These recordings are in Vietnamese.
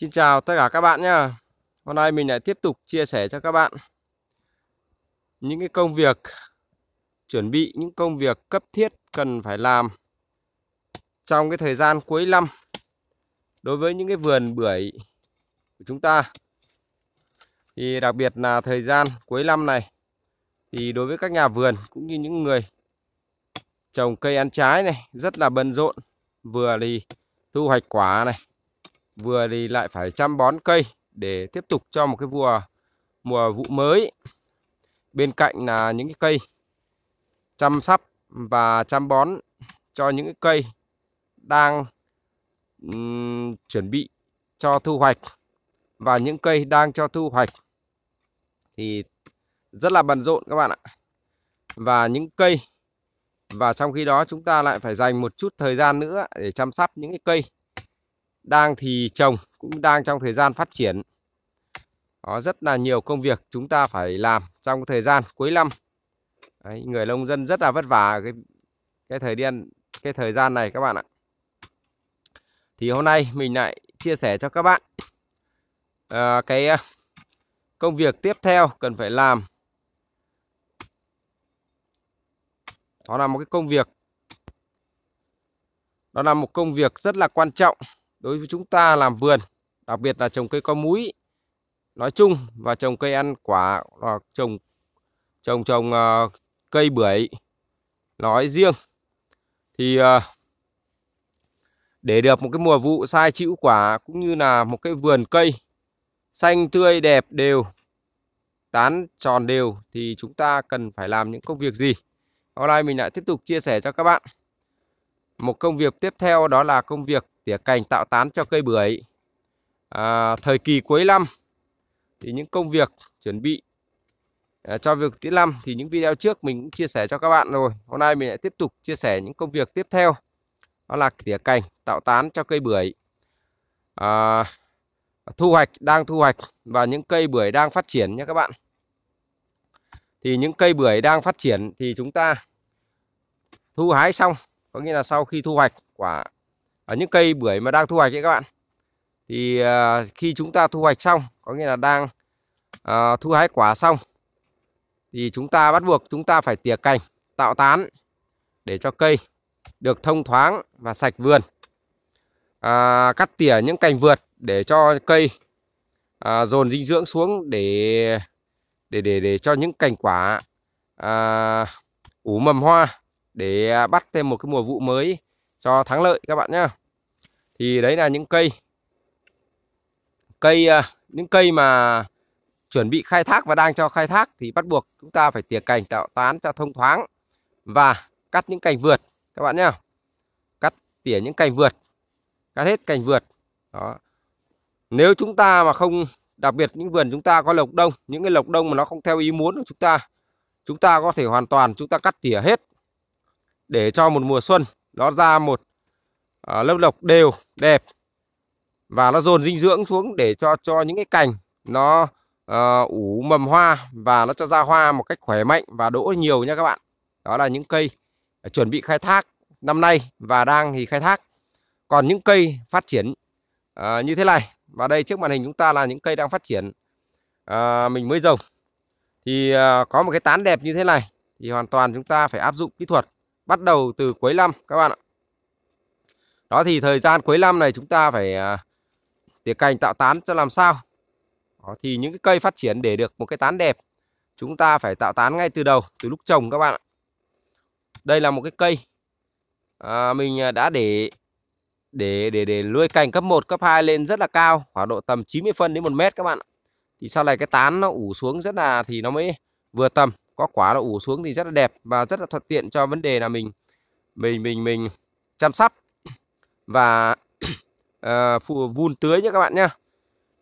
Xin chào tất cả các bạn nhé. Hôm nay mình lại tiếp tục chia sẻ cho các bạn những cái công việc chuẩn bị những công việc cấp thiết cần phải làm trong cái thời gian cuối năm đối với những cái vườn bưởi của chúng ta. Thì đặc biệt là thời gian cuối năm này thì đối với các nhà vườn cũng như những người trồng cây ăn trái này rất là bận rộn vừa thì thu hoạch quả này vừa thì lại phải chăm bón cây để tiếp tục cho một cái mùa mùa vụ mới bên cạnh là những cái cây chăm sóc và chăm bón cho những cái cây đang um, chuẩn bị cho thu hoạch và những cây đang cho thu hoạch thì rất là bận rộn các bạn ạ và những cây và trong khi đó chúng ta lại phải dành một chút thời gian nữa để chăm sóc những cái cây đang thì trồng cũng đang trong thời gian phát triển. Có rất là nhiều công việc chúng ta phải làm trong thời gian cuối năm. Đấy, người nông dân rất là vất vả cái cái thời gian cái thời gian này các bạn ạ. Thì hôm nay mình lại chia sẻ cho các bạn à, cái ờ, công việc tiếp theo cần phải làm. Đó là một cái công việc đó là một công việc rất là quan trọng đối với chúng ta làm vườn đặc biệt là trồng cây có múi nói chung và trồng cây ăn quả hoặc trồng trồng trồng uh, cây bưởi nói riêng thì uh, để được một cái mùa vụ sai chịu quả cũng như là một cái vườn cây xanh tươi đẹp đều tán tròn đều thì chúng ta cần phải làm những công việc gì hôm nay mình lại tiếp tục chia sẻ cho các bạn một công việc tiếp theo đó là công việc tỉa cành tạo tán cho cây bưởi. À, thời kỳ cuối năm thì những công việc chuẩn bị à, cho việc tiết năm thì những video trước mình cũng chia sẻ cho các bạn rồi. Hôm nay mình lại tiếp tục chia sẻ những công việc tiếp theo. Đó là tỉa cành tạo tán cho cây bưởi. À, thu hoạch đang thu hoạch và những cây bưởi đang phát triển nha các bạn. Thì những cây bưởi đang phát triển thì chúng ta thu hái xong, có nghĩa là sau khi thu hoạch quả ở những cây bưởi mà đang thu hoạch ấy các bạn thì ờ, khi chúng ta thu hoạch xong có nghĩa là đang ờ, thu hái quả xong thì chúng ta bắt buộc chúng ta phải tỉa cành tạo tán để cho cây được thông thoáng và sạch vườn à, cắt tỉa những cành vượt để cho cây à, dồn dinh dưỡng xuống để để để để cho những cành quả à, ủ mầm hoa để à, bắt thêm một cái mùa vụ mới cho thắng lợi các bạn nhé thì đấy là những cây cây à, những cây mà chuẩn bị khai thác và đang cho khai thác thì bắt buộc chúng ta phải tỉa cành tạo tán cho thông thoáng và cắt những cành vượt các bạn nhá cắt tỉa những cành vượt cắt hết cành vượt đó nếu chúng ta mà không đặc biệt những vườn chúng ta có lộc đông những cái lộc đông mà nó không theo ý muốn của chúng ta chúng ta có thể hoàn toàn chúng ta cắt tỉa hết để cho một mùa xuân nó ra một à, lớp lộc đều đẹp và nó dồn dinh dưỡng xuống để cho cho những cái cành nó à, ủ mầm hoa và nó cho ra hoa một cách khỏe mạnh và đỗ nhiều nha các bạn đó là những cây ờ, chuẩn bị khai thác năm nay và đang thì khai thác còn những cây phát triển à, như thế này và đây trước màn hình chúng ta là những cây đang phát triển à, mình mới trồng thì à, có một cái tán đẹp như thế này thì hoàn toàn chúng ta phải áp dụng kỹ thuật bắt đầu từ cuối năm các bạn ạ đó thì thời gian cuối năm này chúng ta phải à, tỉa cành tạo tán cho làm sao đó, thì những cái cây phát triển để được một cái tán đẹp chúng ta phải tạo tán ngay từ đầu từ lúc trồng các bạn ạ đây là một cái cây à, mình à, đã để để để để nuôi cành cấp 1, cấp 2 lên rất là cao khoảng độ tầm 90 phân đến 1 mét các bạn ạ. thì sau này cái tán nó ủ xuống rất là thì nó mới vừa tầm có quả nó ủ xuống thì rất là đẹp và rất là thuận tiện cho vấn đề là mình mình mình mình chăm sóc và uh, vun tưới nhé các bạn nhé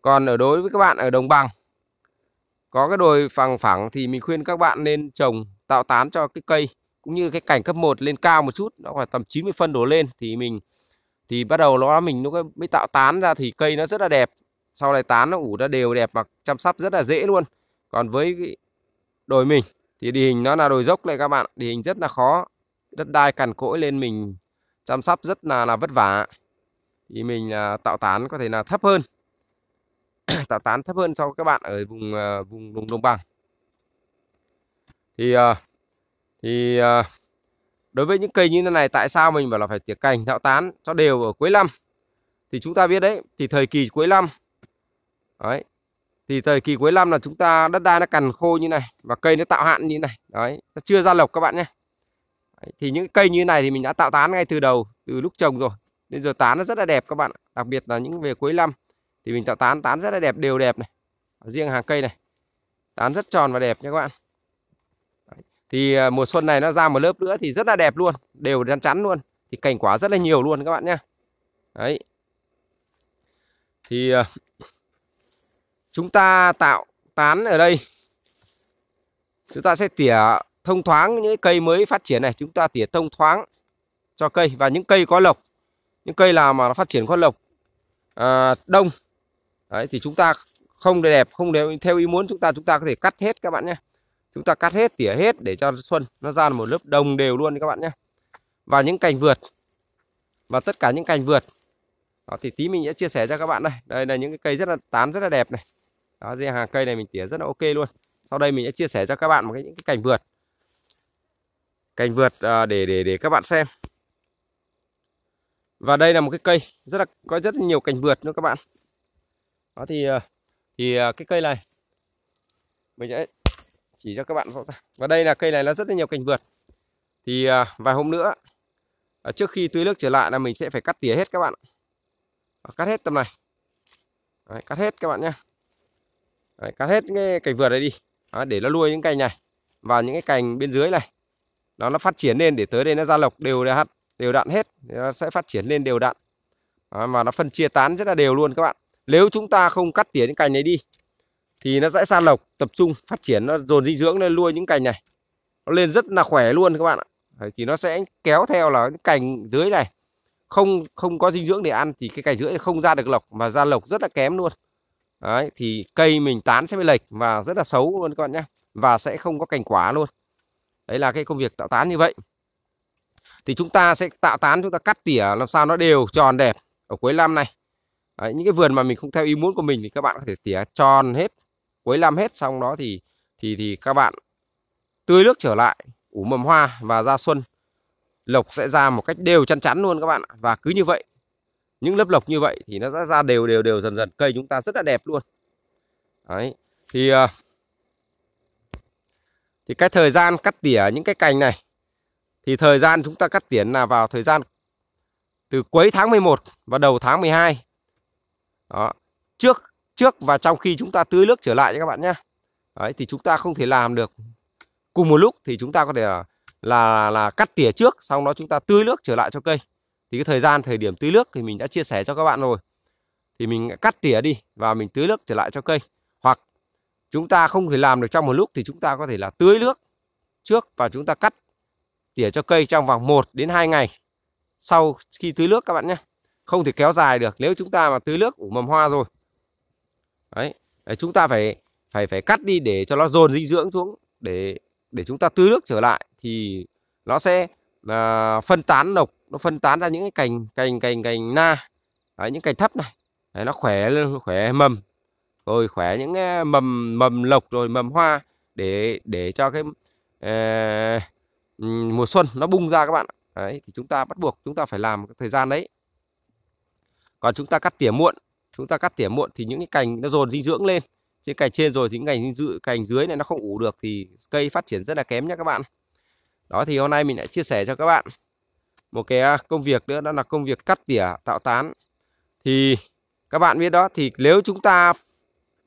còn ở đối với các bạn ở đồng bằng có cái đồi phẳng phẳng thì mình khuyên các bạn nên trồng tạo tán cho cái cây cũng như cái cảnh cấp 1 lên cao một chút nó khoảng tầm 90 phân đổ lên thì mình thì bắt đầu nó mình nó mới tạo tán ra thì cây nó rất là đẹp sau này tán nó ủ ra đều đẹp và chăm sóc rất là dễ luôn còn với cái đồi mình thì địa hình nó là đồi dốc này các bạn địa hình rất là khó đất đai cằn cỗi lên mình chăm sóc rất là là vất vả thì mình à, tạo tán có thể là thấp hơn tạo tán thấp hơn cho các bạn ở vùng à, vùng vùng đồng bằng thì à, thì đối với những cây như thế này tại sao mình bảo là phải tỉa cành tạo tán cho đều ở cuối năm thì chúng ta biết đấy thì thời kỳ cuối năm đấy thì thời kỳ cuối năm là chúng ta đất đai nó cằn khô như này và cây nó tạo hạn như này đấy nó chưa ra lộc các bạn nhé thì những cây như thế này thì mình đã tạo tán ngay từ đầu từ lúc trồng rồi nên giờ tán nó rất là đẹp các bạn đặc biệt là những về cuối năm thì mình tạo tán tán rất là đẹp đều đẹp này riêng hàng cây này tán rất tròn và đẹp nha các bạn thì à, mùa xuân này nó ra một lớp nữa thì rất là đẹp luôn đều rắn chắn luôn thì cành quả rất là nhiều luôn các bạn nhé đấy thì à, chúng ta tạo tán ở đây chúng ta sẽ tỉa thông thoáng những cây mới phát triển này chúng ta tỉa thông thoáng cho cây và những cây có lộc những cây nào mà nó phát triển có lộc à, đông đấy thì chúng ta không đẹp không để theo ý muốn chúng ta chúng ta có thể cắt hết các bạn nhé chúng ta cắt hết tỉa hết để cho xuân nó ra một lớp đồng đều luôn các bạn nhé và những cành vượt và tất cả những cành vượt đó, thì tí mình sẽ chia sẻ cho các bạn đây đây là những cái cây rất là tán rất là đẹp này đó riêng hàng cây này mình tỉa rất là ok luôn sau đây mình sẽ chia sẻ cho các bạn một cái những cái cành vượt cành vượt à, để để để các bạn xem và đây là một cái cây rất là có rất là nhiều cành vượt nữa các bạn đó thì à, thì à, cái cây này mình sẽ chỉ cho các bạn rõ ràng và đây là cây này nó rất là nhiều cành vượt thì vài hôm nữa trước khi tưới nước trở lại là mình sẽ phải cắt tỉa hết các bạn cắt hết tầm này Đấy, cắt hết các bạn nhé Đấy, cắt hết cái cành vượt này đi để nó nuôi những cành này và những cái cành bên dưới này nó nó phát triển lên để tới đây nó ra lộc đều đặn đều đặn hết nó sẽ phát triển lên đều đặn đó, và nó phân chia tán rất là đều luôn các bạn nếu chúng ta không cắt tỉa những cành này đi thì nó sẽ ra lộc tập trung phát triển nó dồn dinh dưỡng lên nuôi những cành này nó lên rất là khỏe luôn các bạn ạ thì nó sẽ kéo theo là những cành dưới này không không có dinh dưỡng để ăn thì cái cành dưới không ra được lộc mà ra lộc rất là kém luôn Đấy, thì cây mình tán sẽ bị lệch và rất là xấu luôn các bạn nhé và sẽ không có cành quả luôn đấy là cái công việc tạo tán như vậy thì chúng ta sẽ tạo tán chúng ta cắt tỉa làm sao nó đều tròn đẹp ở cuối năm này đấy, những cái vườn mà mình không theo ý muốn của mình thì các bạn có thể tỉa tròn hết cuối năm hết xong đó thì thì thì các bạn tươi nước trở lại ủ mầm hoa và ra xuân lộc sẽ ra một cách đều chăn chắn luôn các bạn và cứ như vậy những lớp lộc như vậy thì nó sẽ ra đều đều đều dần dần cây chúng ta rất là đẹp luôn đấy thì uh, thì cái thời gian cắt tỉa những cái cành này thì thời gian chúng ta cắt tỉa là vào thời gian từ cuối tháng 11 và đầu tháng 12 đó trước trước và trong khi chúng ta tưới nước trở lại nha các bạn nhé Đấy, thì chúng ta không thể làm được cùng một lúc thì chúng ta có thể là là, là cắt tỉa trước xong đó chúng ta tưới nước trở lại cho cây thì cái thời gian thời điểm tưới nước thì mình đã chia sẻ cho các bạn rồi thì mình cắt tỉa đi và mình tưới nước trở lại cho cây chúng ta không thể làm được trong một lúc thì chúng ta có thể là tưới nước trước và chúng ta cắt tỉa cho cây trong vòng 1 đến 2 ngày sau khi tưới nước các bạn nhé không thể kéo dài được nếu chúng ta mà tưới nước ủ mầm hoa rồi đấy, đấy chúng ta phải phải phải cắt đi để cho nó dồn dinh dưỡng xuống để để chúng ta tưới nước trở lại thì nó sẽ là phân tán độc nó phân tán ra những cái cành cành cành cành na đấy, những cành thấp này đấy, nó khỏe khỏe mầm rồi khỏe những mầm mầm lộc rồi mầm hoa để để cho cái uh, mùa xuân nó bung ra các bạn đấy thì chúng ta bắt buộc chúng ta phải làm thời gian đấy còn chúng ta cắt tỉa muộn chúng ta cắt tỉa muộn thì những cái cành nó dồn dinh dưỡng lên trên cành trên rồi thì những cành dư, cành dưới này nó không ủ được thì cây phát triển rất là kém nhé các bạn đó thì hôm nay mình lại chia sẻ cho các bạn một cái công việc nữa đó là công việc cắt tỉa tạo tán thì các bạn biết đó thì nếu chúng ta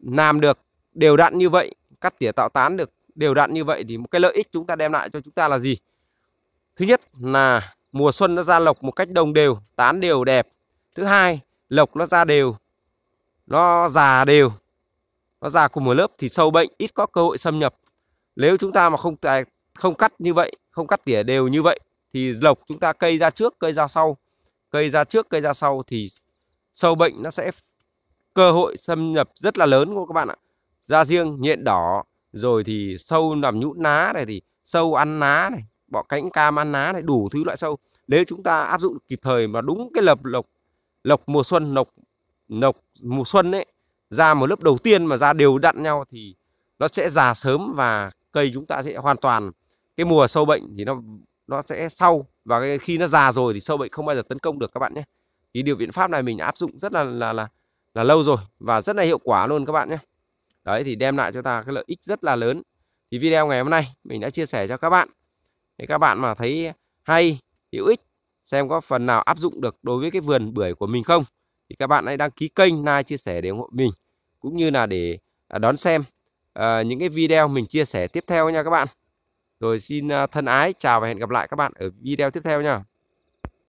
làm được đều đặn như vậy cắt tỉa tạo tán được đều đặn như vậy thì một cái lợi ích chúng ta đem lại cho chúng ta là gì thứ nhất là mùa xuân nó ra lộc một cách đồng đều tán đều đẹp thứ hai lộc nó ra đều nó già đều nó già cùng một lớp thì sâu bệnh ít có cơ hội xâm nhập nếu chúng ta mà không không cắt như vậy không cắt tỉa đều như vậy thì lộc chúng ta cây ra trước cây ra sau cây ra trước cây ra sau thì sâu bệnh nó sẽ cơ hội xâm nhập rất là lớn của các bạn ạ da riêng nhện đỏ rồi thì sâu nằm nhũn ná này thì sâu ăn ná này bọ cánh cam ăn ná này đủ thứ loại sâu nếu chúng ta áp dụng kịp thời mà đúng cái lập lộc lộc mùa xuân lộc lộc mùa xuân ấy ra một lớp đầu tiên mà ra đều đặn nhau thì nó sẽ già sớm và cây chúng ta sẽ hoàn toàn cái mùa sâu bệnh thì nó nó sẽ sau và cái khi nó già rồi thì sâu bệnh không bao giờ tấn công được các bạn nhé thì điều biện pháp này mình áp dụng rất là là là là lâu rồi và rất là hiệu quả luôn các bạn nhé đấy thì đem lại cho ta cái lợi ích rất là lớn thì video ngày hôm nay mình đã chia sẻ cho các bạn thì các bạn mà thấy hay hữu ích xem có phần nào áp dụng được đối với cái vườn bưởi của mình không thì các bạn hãy đăng ký kênh like chia sẻ để ủng hộ mình cũng như là để à, đón xem uh, những cái video mình chia sẻ tiếp theo nha các bạn rồi xin à, thân ái chào và hẹn gặp lại các bạn ở video tiếp theo nha